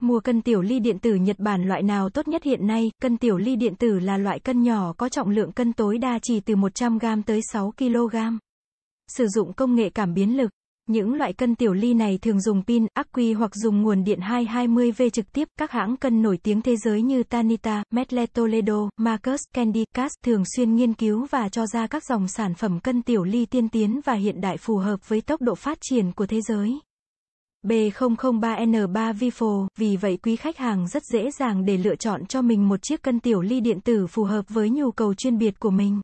Mua cân tiểu ly điện tử Nhật Bản loại nào tốt nhất hiện nay? Cân tiểu ly điện tử là loại cân nhỏ có trọng lượng cân tối đa chỉ từ 100g tới 6kg. Sử dụng công nghệ cảm biến lực. Những loại cân tiểu ly này thường dùng pin, ắc quy hoặc dùng nguồn điện 220V trực tiếp. Các hãng cân nổi tiếng thế giới như Tanita, Medle Toledo, Marcus, Candy, Cass thường xuyên nghiên cứu và cho ra các dòng sản phẩm cân tiểu ly tiên tiến và hiện đại phù hợp với tốc độ phát triển của thế giới. B003N3 Vifo, vì vậy quý khách hàng rất dễ dàng để lựa chọn cho mình một chiếc cân tiểu ly điện tử phù hợp với nhu cầu chuyên biệt của mình.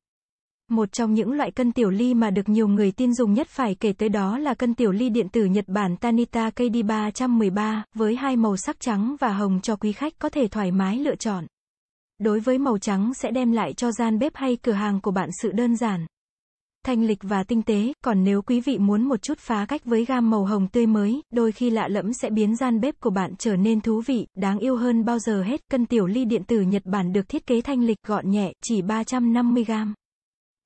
Một trong những loại cân tiểu ly mà được nhiều người tin dùng nhất phải kể tới đó là cân tiểu ly điện tử Nhật Bản Tanita KD313, với hai màu sắc trắng và hồng cho quý khách có thể thoải mái lựa chọn. Đối với màu trắng sẽ đem lại cho gian bếp hay cửa hàng của bạn sự đơn giản thanh lịch và tinh tế, còn nếu quý vị muốn một chút phá cách với gam màu hồng tươi mới, đôi khi lạ lẫm sẽ biến gian bếp của bạn trở nên thú vị, đáng yêu hơn bao giờ hết. Cân tiểu ly điện tử Nhật Bản được thiết kế thanh lịch gọn nhẹ, chỉ 350 gram.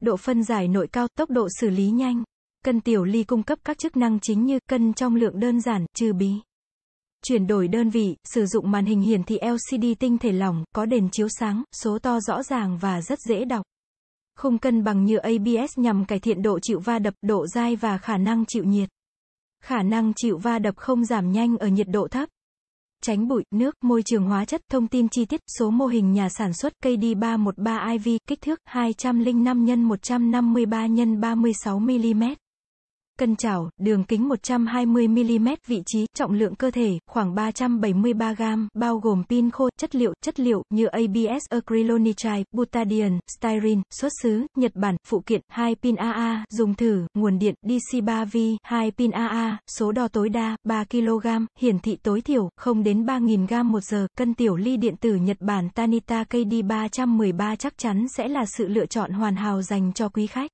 Độ phân giải nội cao, tốc độ xử lý nhanh. Cân tiểu ly cung cấp các chức năng chính như cân trong lượng đơn giản, trừ bí. Chuyển đổi đơn vị, sử dụng màn hình hiển thị LCD tinh thể lỏng, có đèn chiếu sáng, số to rõ ràng và rất dễ đọc. Khung cân bằng nhựa ABS nhằm cải thiện độ chịu va đập, độ dai và khả năng chịu nhiệt. Khả năng chịu va đập không giảm nhanh ở nhiệt độ thấp. Tránh bụi, nước, môi trường hóa chất, thông tin chi tiết, số mô hình nhà sản xuất KD313IV, kích thước 205 x 153 x 36 mm cân chảo, đường kính 120mm, vị trí, trọng lượng cơ thể, khoảng 373 gram, bao gồm pin khô, chất liệu, chất liệu, như ABS, acrylonitrile, butadiene, styrene, xuất xứ, Nhật Bản, phụ kiện, 2 pin AA, dùng thử, nguồn điện, DC3V, 2 pin AA, số đo tối đa, 3 kg, hiển thị tối thiểu, không đến 3.000 gram một giờ, cân tiểu ly điện tử Nhật Bản Tanita KD313 chắc chắn sẽ là sự lựa chọn hoàn hảo dành cho quý khách.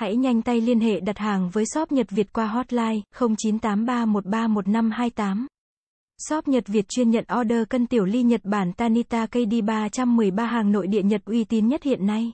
Hãy nhanh tay liên hệ đặt hàng với shop Nhật Việt qua hotline 0983131528. Shop Nhật Việt chuyên nhận order cân tiểu ly Nhật Bản Tanita KD 313 hàng nội địa Nhật uy tín nhất hiện nay.